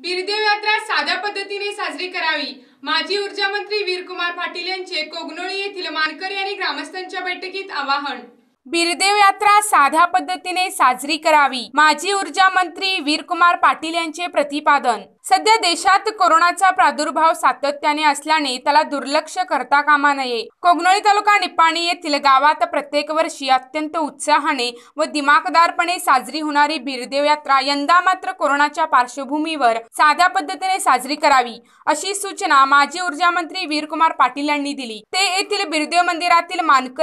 बीरदेव यात्रा साध्या पद्धतीने साजरी करावी माजी ऊर्जा मंत्री वीरकुमार पाटील यांचे कोगनोळी येथील मानकरी आणि ग्रामस्थांच्या बैठकीत आवाहन बिरदेव यात्रा साध्या पद्धतीने साजरी करावी माजी ऊर्जा मंत्री वीरकुमार पाटील यांचे प्रतिपादन सध्या देशात कोरोनाचा प्रादुर्भाव सातत्याने असल्याने त्याला दुर्लक्ष करता कामा नये कोगनोळी तालुका निपाणी येथील गावात प्रत्येक वर्षी अत्यंत उत्साहाने व दिमाखदारपणे साजरी होणारी बिरदेव यात्रा यंदा मात्र कोरोनाच्या पार्श्वभूमीवर साध्या पद्धतीने साजरी करावी अशी सूचना माजी ऊर्जा मंत्री वीरकुमार पाटील यांनी दिली ते येथील बिरदेव मंदिरातील मानकर